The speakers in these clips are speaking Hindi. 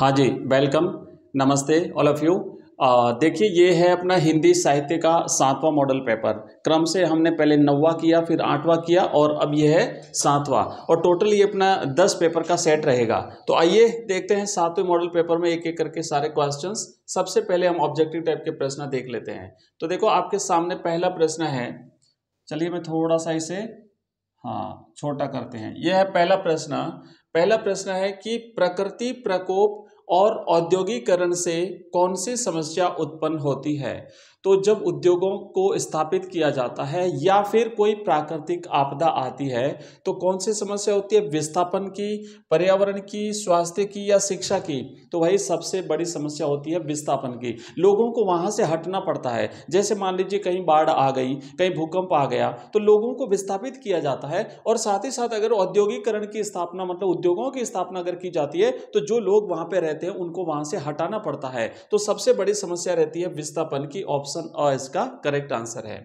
हाँ जी वेलकम नमस्ते ऑल ऑफ़ यू देखिए ये है अपना हिंदी साहित्य का सातवां मॉडल पेपर क्रम से हमने पहले नौवा किया फिर आठवां किया और अब ये है सातवां और टोटल ये अपना दस पेपर का सेट रहेगा तो आइए देखते हैं सातवें मॉडल पेपर में एक एक करके सारे क्वेश्चंस सबसे पहले हम ऑब्जेक्टिव टाइप के प्रश्न देख लेते हैं तो देखो आपके सामने पहला प्रश्न है चलिए मैं थोड़ा सा इसे हाँ छोटा करते हैं यह है पहला प्रश्न पहला प्रश्न है कि प्रकृति प्रकोप और औद्योगिकरण से कौन सी समस्या उत्पन्न होती है तो जब उद्योगों को स्थापित किया जाता है या फिर कोई प्राकृतिक आपदा आती है तो कौन सी समस्या होती है विस्थापन की पर्यावरण की स्वास्थ्य की या शिक्षा की तो वही सबसे बड़ी समस्या होती है विस्थापन की लोगों को वहाँ से हटना पड़ता है जैसे मान लीजिए कहीं बाढ़ आ गई कहीं भूकंप आ गया तो लोगों को विस्थापित किया जाता है और साथ ही साथ अगर औद्योगिकरण की स्थापना मतलब उद्योगों की स्थापना अगर की जाती है तो जो लोग वहाँ पर रहते रहते हैं उनको वहां से हटाना पड़ता है तो सबसे बड़ी समस्या रहती है विस्थापन की ऑप्शन अ इसका करेक्ट आंसर है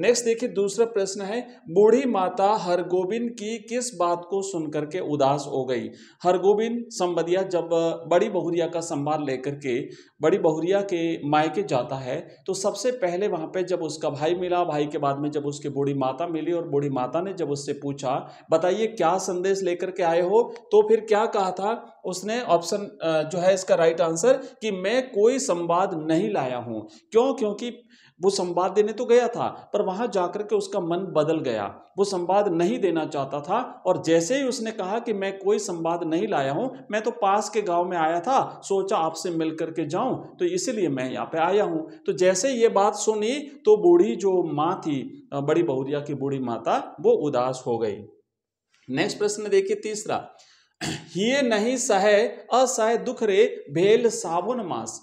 नेक्स्ट देखिए दूसरा प्रश्न है बूढ़ी माता हरगोबिंद की किस बात को सुनकर के उदास हो गई हरगोबिंद संबदिया जब बड़ी बहुरिया का संवाद लेकर के बड़ी बहुरिया के मायके जाता है तो सबसे पहले वहाँ पे जब उसका भाई मिला भाई के बाद में जब उसके बूढ़ी माता मिली और बूढ़ी माता ने जब उससे पूछा बताइए क्या संदेश लेकर के आए हो तो फिर क्या कहा था उसने ऑप्शन जो है इसका राइट आंसर कि मैं कोई संवाद नहीं लाया हूँ क्यों क्योंकि वो संवाद देने तो गया था पर वहां जाकर के उसका मन बदल गया वो संवाद नहीं देना चाहता था और जैसे ही उसने कहा कि मैं कोई संवाद नहीं लाया हूं मैं तो पास के गांव में आया था सोचा आपसे मिल करके जाऊं तो इसलिए मैं यहाँ पे आया हूं तो जैसे ये बात सुनी तो बूढ़ी जो माँ थी बड़ी बहुरिया की बूढ़ी माता वो उदास हो गई नेक्स्ट प्रश्न देखिए तीसरा ये नहीं सहे असह दुख रे भेल सावन मास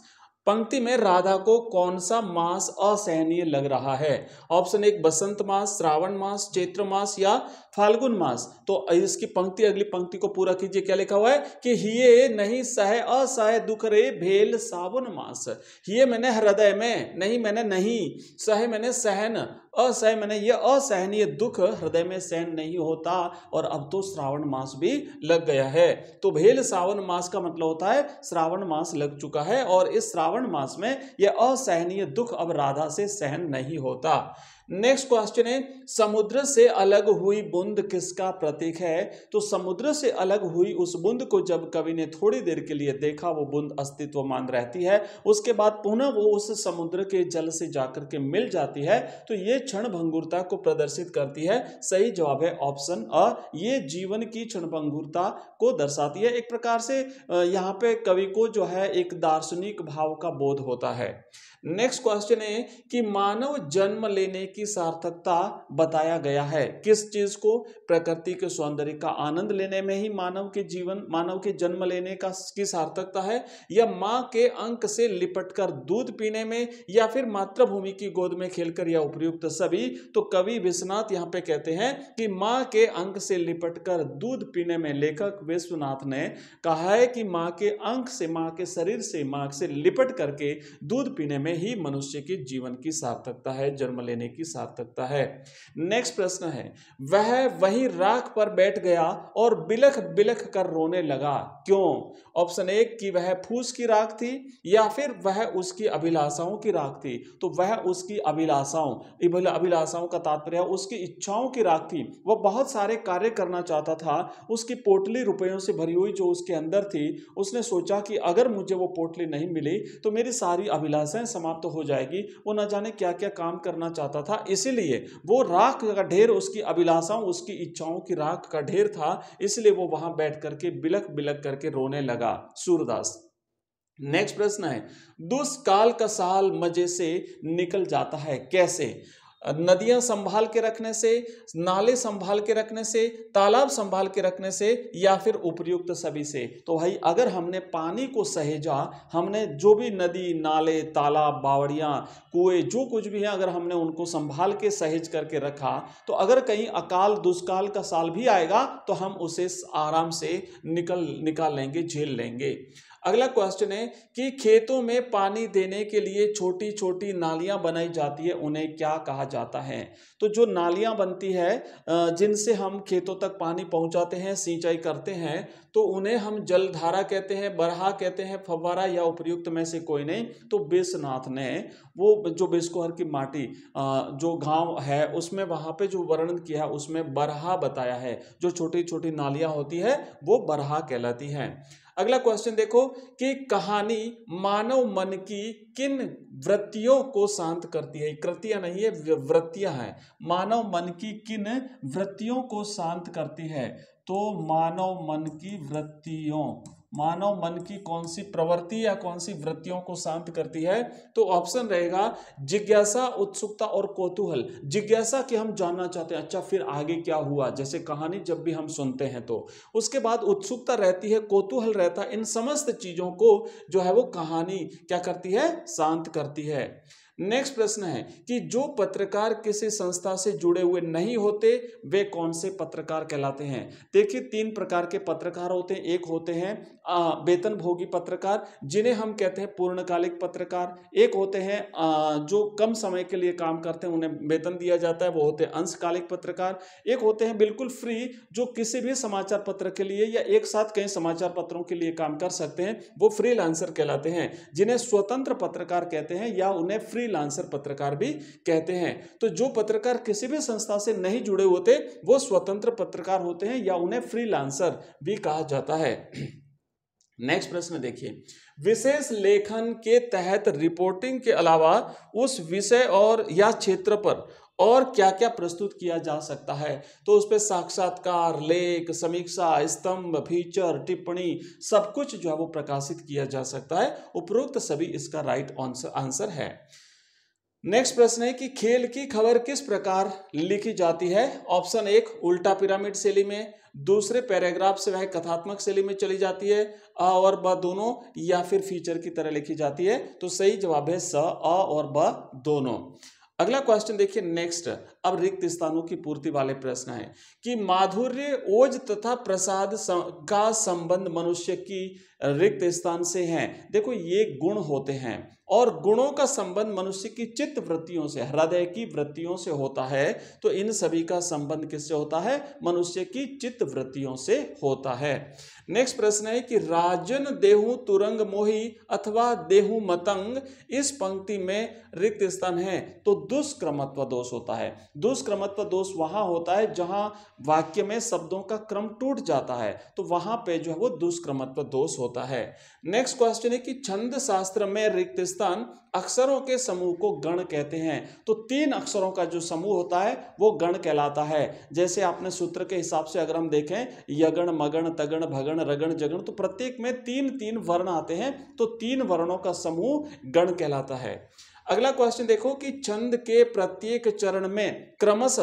पंक्ति में राधा को कौन सा मास असहनीय लग रहा है ऑप्शन एक बसंत मास श्रावण मास चैत्र मास या फाल्गुन मास तो इसकी पंक्ति अगली पंक्ति को पूरा कीजिए क्या लिखा हुआ है कि ये नहीं सह असह दुख रे भेल सावन मास ये मैंने हृदय में नहीं मैंने नहीं सह मैंने सहन असह मैंने ये असहनीय दुख हृदय में सहन नहीं होता और अब तो श्रावण मास भी लग गया है तो भेल श्रावण मास का मतलब होता है श्रावण मास लग चुका है और इस श्रावण मास में यह असहनीय दुख अब राधा से सहन नहीं होता नेक्स्ट क्वेश्चन है समुद्र से अलग हुई बुंद किसका प्रतीक है तो समुद्र से अलग हुई उस बुंद को जब कवि ने थोड़ी देर के लिए देखा वो बुंद मान रहती है उसके बाद पुनः वो उस समुद्र के जल से जाकर के मिल जाती है तो ये क्षण भंगुरता को प्रदर्शित करती है सही जवाब है ऑप्शन अ ये जीवन की क्षण भंगुरता को दर्शाती है एक प्रकार से यहाँ पे कवि को जो है एक दार्शनिक भाव का बोध होता है नेक्स्ट क्वेश्चन है कि मानव जन्म लेने की सार्थकता बताया गया है किस चीज को प्रकृति के सौंदर्य का आनंद लेने में ही मानव के जीवन मानव के जन्म लेने का की सार्थकता है या माँ के अंक से लिपटकर दूध पीने में या फिर मातृभूमि की गोद में खेलकर या उपयुक्त सभी तो कवि विश्वनाथ यहाँ पे कहते हैं कि माँ के अंक से लिपट दूध पीने में लेखक विश्वनाथ ने कहा है कि माँ के अंक से माँ के शरीर से माँ से लिपट करके दूध पीने में में ही मनुष्य के जीवन की सार्थकता है जन्म लेने की सार्थकता है नेक्स्ट प्रश्न है वह वही राख पर बैठ गया और बिलख बिलख कर रोने लगा क्यों ऑप्शन एक कि वह फूस की राख थी या फिर वह उसकी अभिलाषाओं की राख थी तो वह उसकी अभिलाषाओं अभिलाषाओं का तात्पर्य उसकी इच्छाओं की राख थी वह बहुत सारे कार्य करना चाहता था उसकी पोटली रुपयों से भरी हुई जो उसके अंदर थी उसने सोचा कि अगर मुझे वो पोटली नहीं मिली तो मेरी सारी अभिलाषाएं समाप्त तो हो जाएगी वो न जाने क्या क्या काम करना चाहता था इसीलिए वो राख का ढेर उसकी अभिलाषाओं उसकी इच्छाओं की राख का ढेर था इसलिए वो वहां बैठ करके बिलक बिलक करके रोने लगा सूरदास नेक्स्ट प्रश्न है दुष्काल का साल मजे से निकल जाता है कैसे नदियां संभाल के रखने से नाले संभाल के रखने से तालाब संभाल के रखने से या फिर उपयुक्त सभी से तो भाई अगर हमने पानी को सहेजा हमने जो भी नदी नाले तालाब बावड़ियाँ कुएं जो कुछ भी हैं अगर हमने उनको संभाल के सहेज करके रखा तो अगर कहीं अकाल दुष्काल का साल भी आएगा तो हम उसे आराम से निकल निकाल लेंगे झेल लेंगे अगला क्वेश्चन है कि खेतों में पानी देने के लिए छोटी छोटी नालियां बनाई जाती है उन्हें क्या कहा जाता है तो जो नालियां बनती है जिनसे हम खेतों तक पानी पहुंचाते हैं सिंचाई करते हैं तो उन्हें हम जलधारा कहते हैं बरहा कहते हैं फव्वारा या उपयुक्त में से कोई नहीं तो बेसनाथ ने वो जो बेस्कोहर की माटी जो गांव है उसमें वहां पे जो वर्णन किया उसमें बरहा बताया है जो छोटी छोटी नालियां होती है वो बरहा कहलाती है अगला क्वेश्चन देखो कि कहानी मानव मन की किन वृत्तियों को शांत करती है कृतियां नहीं है वृत्तियां हैं मानव मन की किन वृत्तियों को शांत करती है तो मानव मन की वृत्तियों मानव मन की कौन सी प्रवृत्ति या कौन सी वृत्तियों को शांत करती है तो ऑप्शन रहेगा जिज्ञासा उत्सुकता और कौतूहल जिज्ञासा कि हम जानना चाहते हैं अच्छा फिर आगे क्या हुआ जैसे कहानी जब भी हम सुनते हैं तो उसके बाद उत्सुकता रहती है कौतूहल रहता है इन समस्त चीजों को जो है वो कहानी क्या करती है शांत करती है नेक्स्ट प्रश्न है कि जो पत्रकार किसी संस्था से जुड़े हुए नहीं होते वे कौन से पत्रकार कहलाते हैं देखिए तीन प्रकार के पत्रकार होते हैं एक होते हैं वेतन भोगी पत्रकार जिन्हें हम कहते हैं पूर्णकालिक पत्रकार एक होते हैं जो कम समय के लिए काम करते हैं उन्हें वेतन दिया जाता है वो होते हैं अंशकालिक पत्रकार एक होते हैं बिल्कुल फ्री जो किसी भी समाचार पत्र के लिए या एक साथ कई समाचार पत्रों के लिए काम कर सकते हैं वो फ्री कहलाते हैं जिन्हें स्वतंत्र पत्रकार कहते हैं या उन्हें फ्री फ्रीलांसर पत्रकार भी कहते हैं तो जो पत्रकार किसी भी संस्था से नहीं जुड़े होते वो स्वतंत्र पत्रकार होते हैं या उन्हें फ्रीलांसर भी कहा जाता है नेक्स्ट प्रश्न देखिए विशेष लेखन के तहत रिपोर्टिंग के अलावा उस विषय और या क्षेत्र पर और क्या क्या प्रस्तुत किया जा सकता है तो उस पर साक्षात्कार लेख समीक्षा स्तंभ फीचर टिप्पणी सब कुछ जो है वो प्रकाशित किया जा सकता है उपरोक्त सभी इसका राइट आंसर है नेक्स्ट प्रश्न है कि खेल की खबर किस प्रकार लिखी जाती है ऑप्शन एक उल्टा पिरामिड शैली में दूसरे पैराग्राफ से वह कथात्मक शैली में चली जाती है अ और ब दोनों या फिर फीचर की तरह लिखी जाती है तो सही जवाब है स अ और ब दोनों अगला क्वेश्चन देखिए नेक्स्ट अब रिक्त स्थानों की पूर्ति वाले प्रश्न है कि माधुर्य ओज तथा प्रसाद का संबंध मनुष्य की रिक्त स्थान से है देखो ये गुण होते हैं और गुणों का संबंध मनुष्य की चित्त वृत्तियों से हृदय की वृत्तियों से होता है तो इन सभी का संबंध किससे होता है मनुष्य की चित्त वृत्तियों से होता है नेक्स्ट प्रश्न है कि राजन देहु तुरंग मोही अथवा देहु मतंग इस पंक्ति में रिक्त स्थान है तो दुष्क्रमत्व दोष होता है दुष्क्रमत्व दोष वहां होता है जहां वाक्य में शब्दों का क्रम टूट जाता है तो वहां पे जो है वो दुष्क्रमत्व दोष होता है नेक्स्ट क्वेश्चन है कि छंद शास्त्र में रिक्त स्थान अक्षरों के समूह को गण कहते हैं तो तीन अक्षरों का जो समूह होता है वो गण कहलाता है जैसे आपने सूत्र के हिसाब से अगर हम देखें यगण मगण तगण भगण गण रगण जगण तो प्रत्येक में तीन तीन वर्ण आते हैं तो तीन वर्णों का समूह गण कहलाता है अगला क्वेश्चन देखो कि चंद के प्रत्येक चरण में क्रमश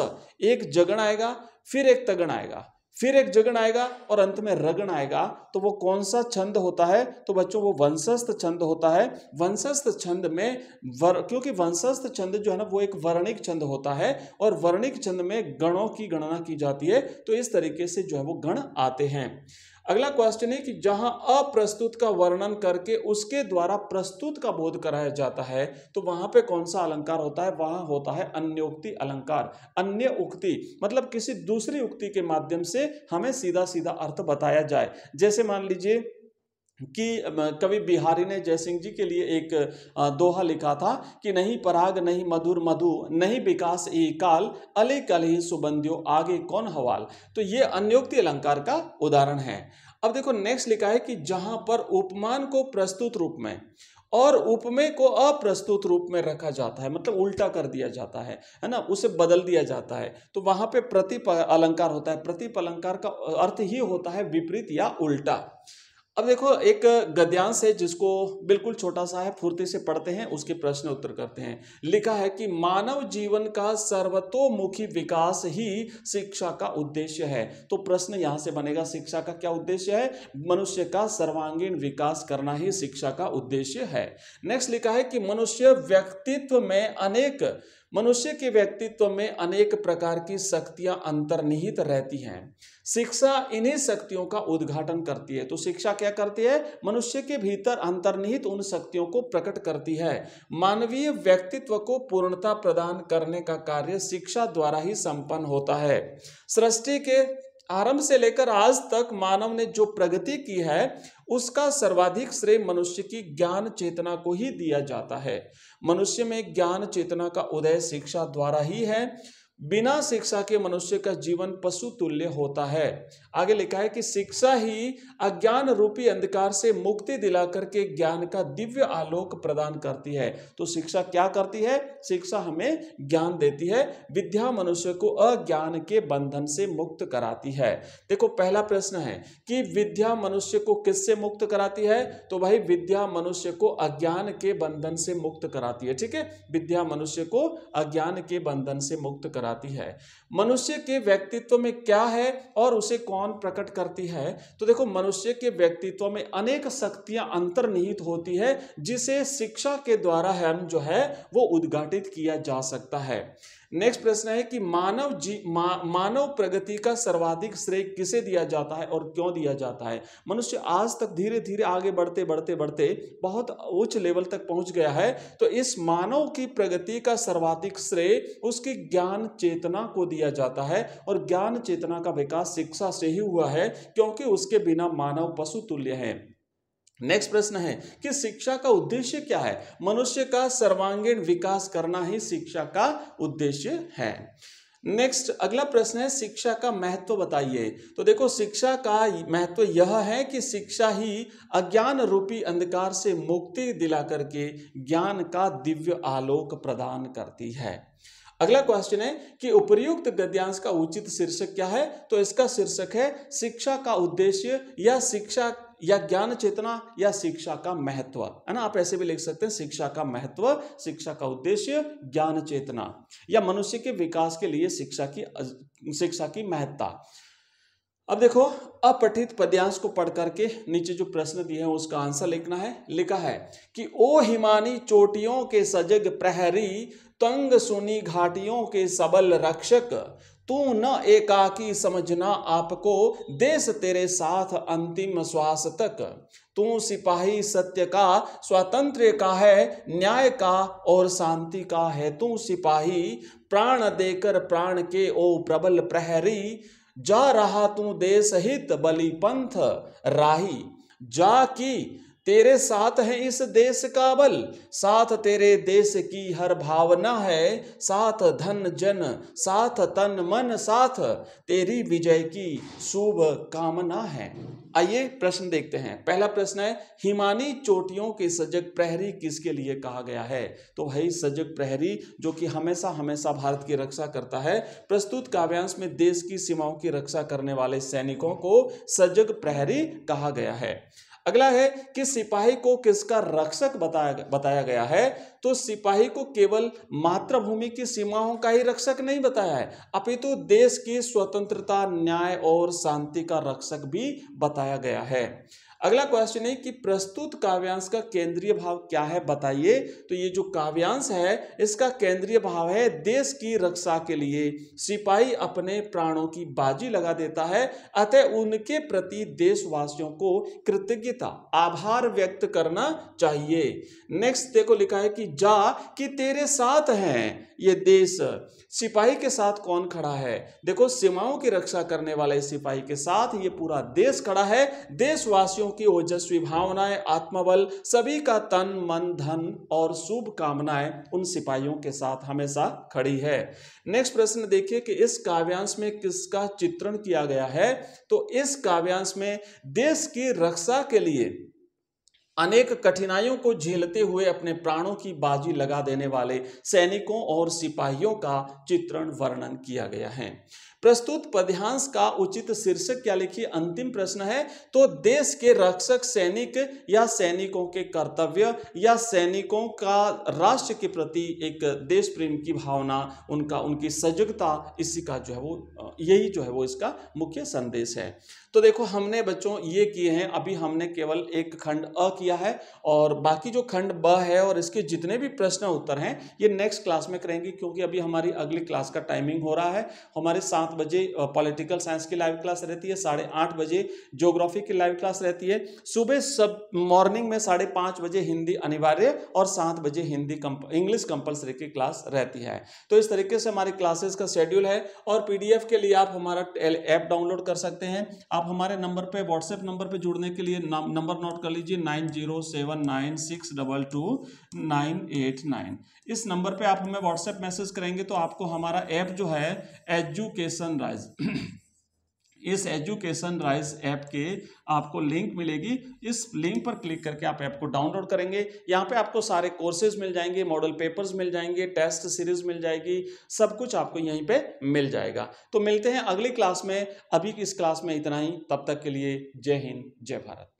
एक जगण आएगा फिर एक तगण आएगा फिर एक जगण आएगा और अंत में रगण आएगा तो वो कौन सा छंद होता है तो बच्चों वो वंशस्थ छंद होता है वंशस्थ छंद में वर क्योंकि वंशस्थ छंद जो है ना वो एक वर्णिक छंद होता है और वर्णिक छंद में गणों की गणना की जाती है तो इस तरीके से जो है वो गण आते हैं अगला क्वेश्चन है कि जहां अप्रस्तुत का वर्णन करके उसके द्वारा प्रस्तुत का बोध कराया जाता है तो वहां पे कौन सा अलंकार होता है वहां होता है अन्योक्ति अलंकार अन्य उक्ति मतलब किसी दूसरी उक्ति के माध्यम से हमें सीधा सीधा अर्थ बताया जाए जैसे मान लीजिए कि कवि बिहारी ने जयसिंह जी के लिए एक दोहा लिखा था कि नहीं पराग नहीं मधुर मधु नहीं विकास ए काल अले कल ही सुबंधियो आगे कौन हवाल तो ये अन्योक्ति अलंकार का उदाहरण है अब देखो नेक्स्ट लिखा है कि जहां पर उपमान को प्रस्तुत रूप में और उपमेय को अप्रस्तुत रूप में रखा जाता है मतलब उल्टा कर दिया जाता है है ना उसे बदल दिया जाता है तो वहां पे प्रतिप अलंकार होता है प्रतिप अलंकार का अर्थ ही होता है विपरीत या उल्टा अब देखो एक गद्यांश है जिसको बिल्कुल छोटा सा है फुर्ती से पढ़ते हैं उसके प्रश्न उत्तर करते हैं लिखा है कि मानव जीवन का सर्वतोमुखी विकास ही शिक्षा का उद्देश्य है तो प्रश्न यहां से बनेगा शिक्षा का क्या उद्देश्य है मनुष्य का सर्वांगीण विकास करना ही शिक्षा का उद्देश्य है नेक्स्ट लिखा है कि मनुष्य व्यक्तित्व में अनेक मनुष्य के व्यक्तित्व में अनेक प्रकार की शक्तियां अंतर्निहित रहती हैं शिक्षा इन्हीं शक्तियों का उद्घाटन करती है तो शिक्षा क्या करती है मनुष्य के भीतर अंतर्निहित उन शक्तियों को प्रकट करती है मानवीय व्यक्तित्व को पूर्णता प्रदान करने का कार्य शिक्षा द्वारा ही संपन्न होता है सृष्टि के आरंभ से लेकर आज तक मानव ने जो प्रगति की है उसका सर्वाधिक श्रेय मनुष्य की ज्ञान चेतना को ही दिया जाता है मनुष्य में ज्ञान चेतना का उदय शिक्षा द्वारा ही है बिना शिक्षा के मनुष्य का जीवन पशु तुल्य होता है आगे लिखा है कि शिक्षा ही अज्ञान रूपी अंधकार से मुक्ति दिलाकर के ज्ञान का दिव्य आलोक प्रदान करती है तो शिक्षा क्या करती है शिक्षा हमें ज्ञान देती है विद्या मनुष्य को अज्ञान के बंधन से मुक्त कराती है देखो पहला प्रश्न है कि विद्या मनुष्य को किससे मुक्त कराती है तो भाई विद्या मनुष्य को अज्ञान के बंधन से मुक्त कराती है ठीक है विद्या मनुष्य को अज्ञान के बंधन से मुक्त करा कराती है मनुष्य के व्यक्तित्व में क्या है और उसे कौन प्रकट करती है तो देखो मनुष्य के व्यक्तित्व में अनेक शक्तियां अंतर्निहित होती है जिसे शिक्षा के द्वारा हम जो है वो उद्घाटित किया जा सकता है नेक्स्ट प्रश्न है कि मानव जी मा, मानव प्रगति का सर्वाधिक श्रेय किसे दिया जाता है और क्यों दिया जाता है मनुष्य आज तक धीरे धीरे आगे बढ़ते बढ़ते बढ़ते बहुत उच्च लेवल तक पहुंच गया है तो इस मानव की प्रगति का सर्वाधिक श्रेय उसकी ज्ञान चेतना को दिया जाता है और ज्ञान चेतना का विकास शिक्षा से ही हुआ है क्योंकि उसके बिना मानव पशु तुल्य है नेक्स्ट प्रश्न है कि शिक्षा का उद्देश्य क्या है मनुष्य का सर्वांगीण विकास करना ही शिक्षा का उद्देश्य है नेक्स्ट अगला प्रश्न है शिक्षा का महत्व बताइए तो देखो शिक्षा का महत्व यह है कि शिक्षा ही अज्ञान रूपी अंधकार से मुक्ति दिला करके ज्ञान का दिव्य आलोक प्रदान करती है अगला क्वेश्चन है कि उपर्युक्त गद्यांश का उचित शीर्षक क्या है तो इसका शीर्षक है शिक्षा का उद्देश्य या शिक्षा या ज्ञान चेतना या शिक्षा का महत्व है ना आप ऐसे भी लिख सकते हैं शिक्षा का महत्व शिक्षा का उद्देश्य ज्ञान चेतना या मनुष्य के विकास के लिए शिक्षा की शिक्षा की महत्ता अब देखो अपठित पद्यांश को पढ़ करके नीचे जो प्रश्न दिए हैं उसका आंसर लिखना है लिखा है कि ओ हिमानी चोटियों के सजग प्रहरी तंग सुनी घाटियों के सबल रक्षक तू न एकाकी समझना आपको देश तेरे साथ अंतिम श्वास तक तू सिपाही सत्य का स्वातंत्र का है न्याय का और शांति का है तू सिपाही प्राण देकर प्राण के ओ प्रबल प्रहरी जा रहा तू देश हित बलिपंथ राही जा की तेरे साथ है इस देश का बल साथ तेरे देश की हर भावना है साथ धन जन साथ तन मन साथ तेरी विजय की शुभ कामना है आइए प्रश्न देखते हैं पहला प्रश्न है हिमानी चोटियों के सजग प्रहरी किसके लिए कहा गया है तो भाई सजग प्रहरी जो कि हमेशा हमेशा भारत की रक्षा करता है प्रस्तुत काव्यांश में देश की सीमाओं की रक्षा करने वाले सैनिकों को सजग प्रहरी कहा गया है अगला है कि सिपाही को किसका रक्षक बताया बताया गया है तो सिपाही को केवल मातृभूमि की सीमाओं का ही रक्षक नहीं बताया है अपितु तो देश की स्वतंत्रता न्याय और शांति का रक्षक भी बताया गया है अगला क्वेश्चन है कि प्रस्तुत काव्यांश का केंद्रीय भाव क्या है बताइए तो ये जो काव्यांश है इसका केंद्रीय भाव है देश की रक्षा के लिए सिपाही अपने प्राणों की बाजी लगा देता है अतः उनके प्रति देशवासियों को कृतज्ञता आभार व्यक्त करना चाहिए नेक्स्ट देखो लिखा है कि जा कि तेरे साथ हैं ये देश सिपाही के साथ कौन खड़ा है देखो सीमाओं की रक्षा करने वाले सिपाही के साथ ये पूरा देश खड़ा है देशवासियों की ओजस्वी भावनाएं आत्मबल सभी का तन मन धन और शुभ कामनाएं उन सिपाहियों के साथ हमेशा खड़ी है नेक्स्ट प्रश्न देखिए कि इस काव्यांश में किसका चित्रण किया गया है तो इस काव्यांश में देश की रक्षा के लिए अनेक कठिनाइयों को झेलते हुए अपने प्राणों की बाजी लगा देने वाले सैनिकों और सिपाहियों का चित्रण वर्णन किया गया है प्रस्तुत पद्यांश का उचित शीर्षक क्या लिखिए अंतिम प्रश्न है तो देश के रक्षक सैनिक या सैनिकों के कर्तव्य या सैनिकों का राष्ट्र के प्रति एक देश प्रेम की भावना उनका उनकी सजगता इसी का जो है वो यही जो है वो इसका मुख्य संदेश है तो देखो हमने बच्चों ये किए हैं अभी हमने केवल एक खंड अ किया किया है और बाकी जो खंड ब है और इसके जितने भी प्रश्न उत्तर हैं ये नेक्स्ट क्लास में करेंगे क्योंकि अभी हमारी अगली क्लास का टाइमिंग हो रहा है हमारे सात बजे पॉलिटिकल साइंस की लाइव क्लास रहती है साढ़े आठ बजे ज्योग्राफी की लाइव क्लास रहती है सुबह सब मॉर्निंग में साढ़े पाँच बजे हिंदी अनिवार्य और सात बजे हिंदी कंप, इंग्लिश कंपल्सरी की क्लास रहती है तो इस तरीके से हमारी क्लासेस का शेड्यूल है और पी के लिए आप हमारा ऐप डाउनलोड कर सकते हैं आप हमारे नंबर पर व्हाट्सएप नंबर पर जुड़ने के लिए नंबर नोट कर लीजिए nine zero seven nine six double two nine eight nine इस नंबर पे आप हमें व्हाट्सएप मैसेज करेंगे तो आपको हमारा ऐप जो है एजुकेशन राइज इस एजुकेशन राइज ऐप के आपको लिंक मिलेगी इस लिंक पर क्लिक करके आप ऐप को डाउनलोड करेंगे यहाँ पे आपको सारे कोर्सेज मिल जाएंगे मॉडल पेपर्स मिल जाएंगे टेस्ट सीरीज मिल जाएगी सब कुछ आपको यहीं पे मिल जाएगा तो मिलते हैं अगली क्लास में अभी की इस क्लास में इतना ही तब तक के लिए जय हिंद जय भारत